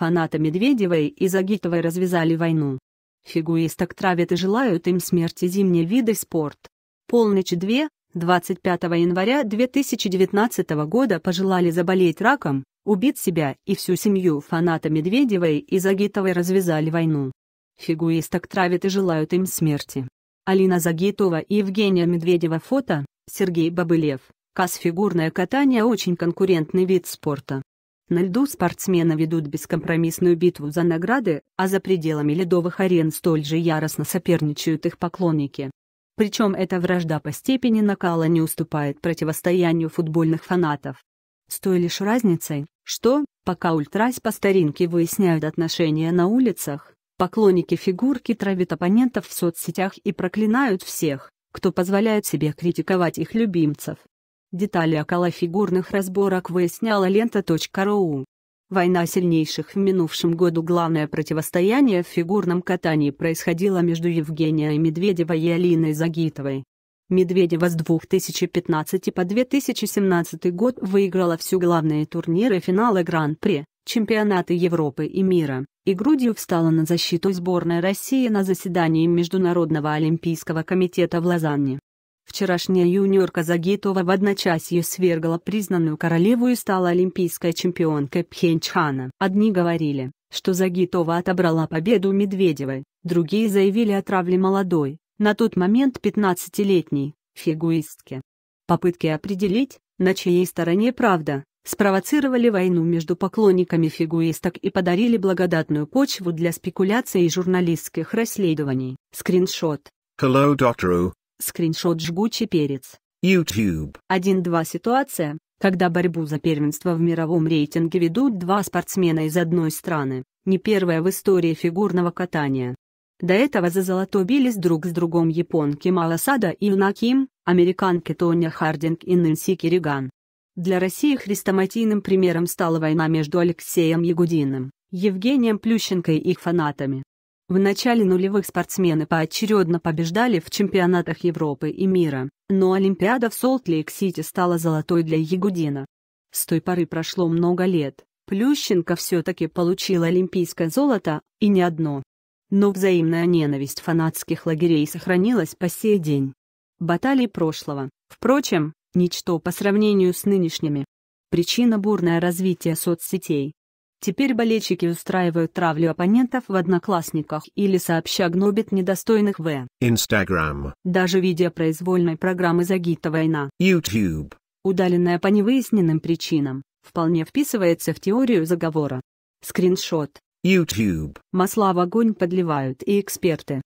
Фанаты Медведевой и Загитовой развязали войну. Фигуристок травят и желают им смерти зимние виды спорт. Полночь 2, 25 января 2019 года пожелали заболеть раком, убить себя и всю семью фаната Медведевой и Загитовой развязали войну. Фигуристок травят и желают им смерти. Алина Загитова и Евгения Медведева фото, Сергей Бабылев Каз фигурное катание очень конкурентный вид спорта. На льду спортсмены ведут бескомпромиссную битву за награды, а за пределами ледовых арен столь же яростно соперничают их поклонники. Причем эта вражда по степени накала не уступает противостоянию футбольных фанатов. С той лишь разницей, что, пока ультрас по старинке выясняют отношения на улицах, поклонники фигурки травят оппонентов в соцсетях и проклинают всех, кто позволяет себе критиковать их любимцев. Детали около фигурных разборок выясняла лента.ру. Война сильнейших в минувшем году главное противостояние в фигурном катании происходило между Евгенией Медведевой и Алиной Загитовой. Медведева с 2015 по 2017 год выиграла всю главные турниры финала Гран-при, чемпионаты Европы и мира, и грудью встала на защиту сборной России на заседании Международного олимпийского комитета в Лозанне. Вчерашняя юниорка Загитова в одночасье свергла признанную королеву и стала олимпийской чемпионкой Пхенчхана. Одни говорили, что Загитова отобрала победу Медведевой, другие заявили о травле молодой, на тот момент 15-летней, фигуистке. Попытки определить, на чьей стороне правда, спровоцировали войну между поклонниками фигуисток и подарили благодатную почву для спекуляций и журналистских расследований. Скриншот. Hello, Скриншот «Жгучий перец». YouTube. 1-2 ситуация, когда борьбу за первенство в мировом рейтинге ведут два спортсмена из одной страны, не первая в истории фигурного катания. До этого за золото бились друг с другом японки Маласада и Юнаким, американки Тоня Хардинг и Нэнси Кириган. Для России хрестоматийным примером стала война между Алексеем Ягудиным, Евгением Плющенко и их фанатами. В начале нулевых спортсмены поочередно побеждали в чемпионатах Европы и мира, но Олимпиада в Солт-Лейк-Сити стала золотой для Ягудина. С той поры прошло много лет, Плющенко все-таки получил олимпийское золото, и не одно. Но взаимная ненависть фанатских лагерей сохранилась по сей день. Баталии прошлого, впрочем, ничто по сравнению с нынешними. Причина бурное развитие соцсетей, Теперь болельщики устраивают травлю оппонентов в одноклассниках или сообща гнобят недостойных в Instagram. Даже видео произвольной программы «Загита война» YouTube, удаленная по невыясненным причинам, вполне вписывается в теорию заговора. Скриншот. YouTube. Масла в огонь подливают и эксперты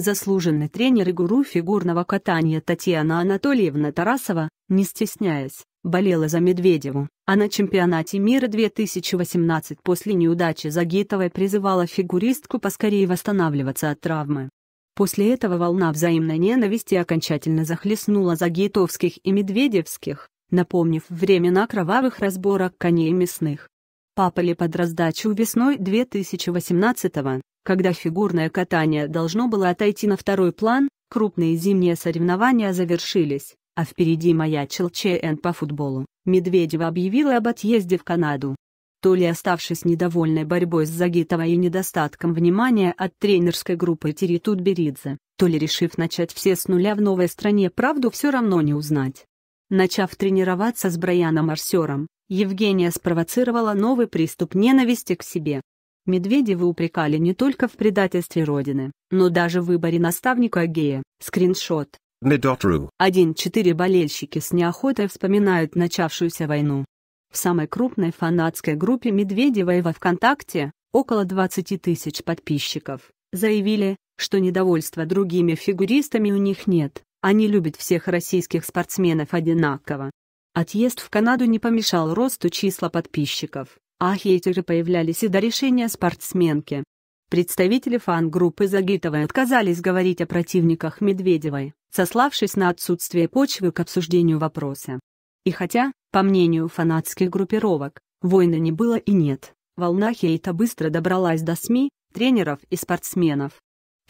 заслуженный тренер и гуру фигурного катания Татьяна Анатольевна Тарасова, не стесняясь, болела за Медведеву, а на чемпионате мира 2018 после неудачи Загитовой призывала фигуристку поскорее восстанавливаться от травмы. После этого волна взаимной ненависти окончательно захлестнула Загитовских и Медведевских, напомнив времена кровавых разборок коней мясных попали под раздачу весной 2018-го, когда фигурное катание должно было отойти на второй план, крупные зимние соревнования завершились, а впереди маячил ЧН по футболу. Медведева объявила об отъезде в Канаду. То ли оставшись недовольной борьбой с Загитовой и недостатком внимания от тренерской группы Теритут Тутберидзе, то ли решив начать все с нуля в новой стране правду все равно не узнать. Начав тренироваться с Брайаном Арсером, Евгения спровоцировала новый приступ ненависти к себе. Медведевы упрекали не только в предательстве Родины, но даже в выборе наставника Агея. Скриншот. 1-4 болельщики с неохотой вспоминают начавшуюся войну. В самой крупной фанатской группе Медведевой во ВКонтакте, около 20 тысяч подписчиков, заявили, что недовольства другими фигуристами у них нет, они любят всех российских спортсменов одинаково. Отъезд в Канаду не помешал росту числа подписчиков, а хейтеры появлялись и до решения спортсменки. Представители фан-группы Загитовой отказались говорить о противниках Медведевой, сославшись на отсутствие почвы к обсуждению вопроса. И хотя, по мнению фанатских группировок, войны не было и нет, волна хейта быстро добралась до СМИ, тренеров и спортсменов.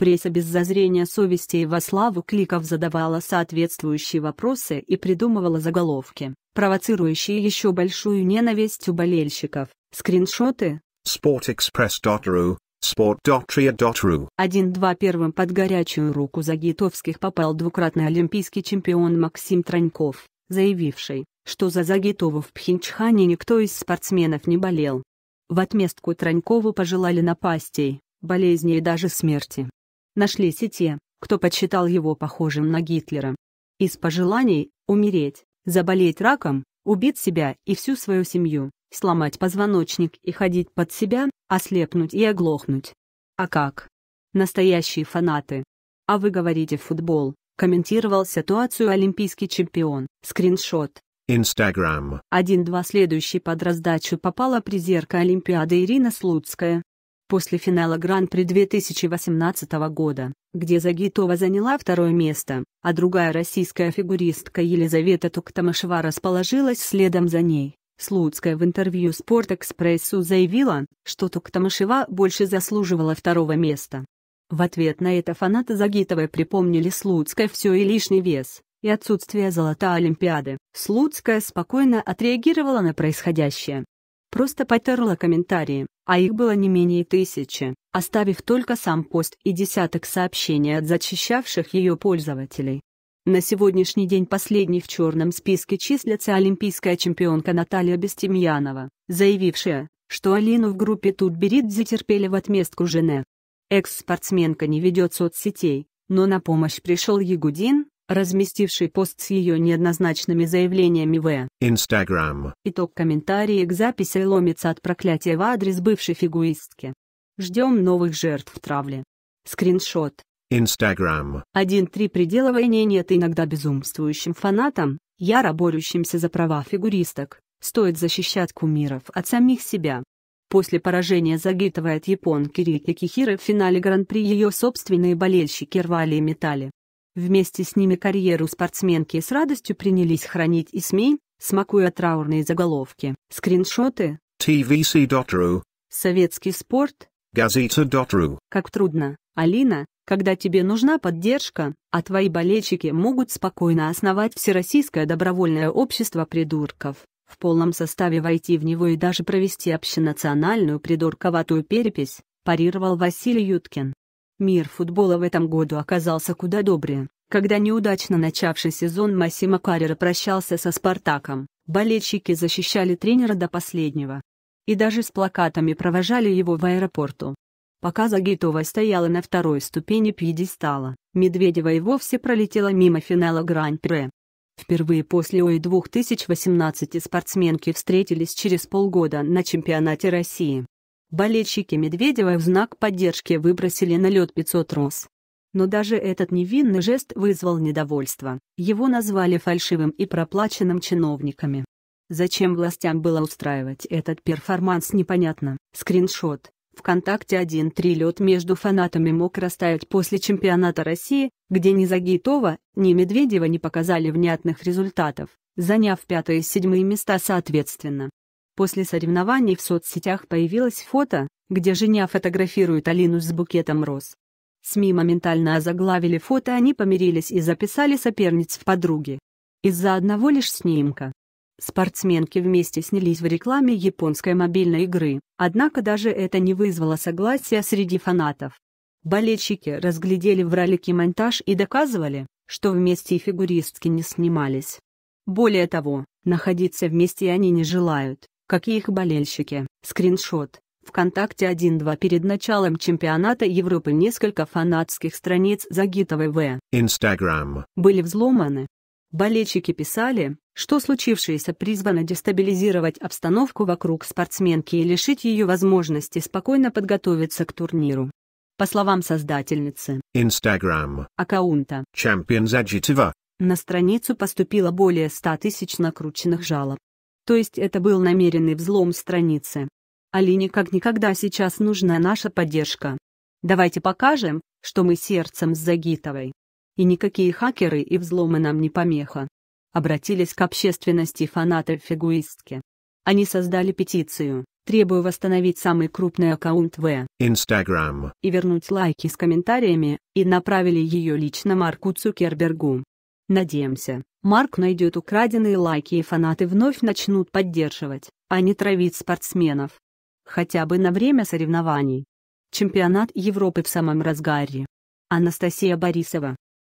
Пресса без зазрения совести и во славу кликов задавала соответствующие вопросы и придумывала заголовки, провоцирующие еще большую ненависть у болельщиков. Скриншоты sportexpress.ru, sport.tria.ru 1-2 первым под горячую руку Загитовских попал двукратный олимпийский чемпион Максим Траньков, заявивший, что за Загитову в Пхенчхане никто из спортсменов не болел. В отместку Транькову пожелали напастей, болезни и даже смерти. Нашлись и те, кто подсчитал его похожим на Гитлера. Из пожеланий – умереть, заболеть раком, убить себя и всю свою семью, сломать позвоночник и ходить под себя, ослепнуть и оглохнуть. А как? Настоящие фанаты. А вы говорите футбол, комментировал ситуацию олимпийский чемпион. Скриншот. Инстаграм. 1-2 следующий под раздачу попала призерка Олимпиады Ирина Слуцкая после финала Гран-при 2018 года, где Загитова заняла второе место, а другая российская фигуристка Елизавета Туктамышева расположилась следом за ней. Слуцкая в интервью «Спортэкспрессу» заявила, что Туктамышева больше заслуживала второго места. В ответ на это фанаты Загитовой припомнили Слуцкой все и лишний вес, и отсутствие золота Олимпиады. Слуцкая спокойно отреагировала на происходящее. Просто потерла комментарии, а их было не менее тысячи, оставив только сам пост и десяток сообщений от зачищавших ее пользователей. На сегодняшний день последней в черном списке числится олимпийская чемпионка Наталья Бестемьянова, заявившая, что Алину в группе тутберидзе затерпели в отместку жене. Экс-спортсменка не ведет соцсетей, но на помощь пришел Ягудин, разместивший пост с ее неоднозначными заявлениями в Instagram. Итог комментарии к записи ломится от проклятия в адрес бывшей фигуистки. Ждем новых жертв травли. Скриншот. Instagram. 1-3 Приделывания нет иногда безумствующим фанатам, яро борющимся за права фигуристок, стоит защищать кумиров от самих себя. После поражения загитывает японки Рики Кихира в финале Гран-при ее собственные болельщики рвали и метали. Вместе с ними карьеру спортсменки с радостью принялись хранить и СМИ, смакуя траурные заголовки, скриншоты, tvc.ru, советский спорт, gazeta.ru. Как трудно, Алина, когда тебе нужна поддержка, а твои болельщики могут спокойно основать Всероссийское добровольное общество придурков, в полном составе войти в него и даже провести общенациональную придурковатую перепись, парировал Василий Юткин. Мир футбола в этом году оказался куда добрее. Когда неудачно начавший сезон Массимо Каррера прощался со «Спартаком», болельщики защищали тренера до последнего. И даже с плакатами провожали его в аэропорту. Пока Загитова стояла на второй ступени пьедестала, Медведева и вовсе пролетела мимо финала Гран-при. Впервые после ОИ 2018 спортсменки встретились через полгода на чемпионате России. Болельщики Медведева в знак поддержки выбросили на лед 500 роз. Но даже этот невинный жест вызвал недовольство. Его назвали фальшивым и проплаченным чиновниками. Зачем властям было устраивать этот перформанс непонятно. Скриншот. Вконтакте 1-3 лед между фанатами мог растаять после чемпионата России, где ни Загитова, ни Медведева не показали внятных результатов, заняв пятое и седьмые места соответственно. После соревнований в соцсетях появилось фото, где женя фотографирует Алину с букетом роз. СМИ моментально озаглавили фото, они помирились и записали соперниц в подруги. Из-за одного лишь снимка. Спортсменки вместе снялись в рекламе японской мобильной игры, однако даже это не вызвало согласия среди фанатов. Болельщики разглядели в ролике монтаж и доказывали, что вместе фигуристки не снимались. Более того, находиться вместе они не желают. Какие их болельщики? Скриншот. ВКонтакте 1-2 перед началом чемпионата Европы несколько фанатских страниц Загитовой В. Instagram. Были взломаны. Болельщики писали, что случившееся призвано дестабилизировать обстановку вокруг спортсменки и лишить ее возможности спокойно подготовиться к турниру. По словам создательницы Instagram аккаунта Champions Adjectiva, на страницу поступило более 100 тысяч накрученных жалоб. То есть это был намеренный взлом страницы. Алине как никогда сейчас нужна наша поддержка. Давайте покажем, что мы сердцем с Загитовой. И никакие хакеры и взломы нам не помеха. Обратились к общественности фанаты фигуистки. Они создали петицию, требуя восстановить самый крупный аккаунт в Instagram и вернуть лайки с комментариями, и направили ее лично Марку Цукербергу. Надеемся, Марк найдет украденные лайки и фанаты вновь начнут поддерживать, а не травить спортсменов. Хотя бы на время соревнований. Чемпионат Европы в самом разгаре. Анастасия Борисова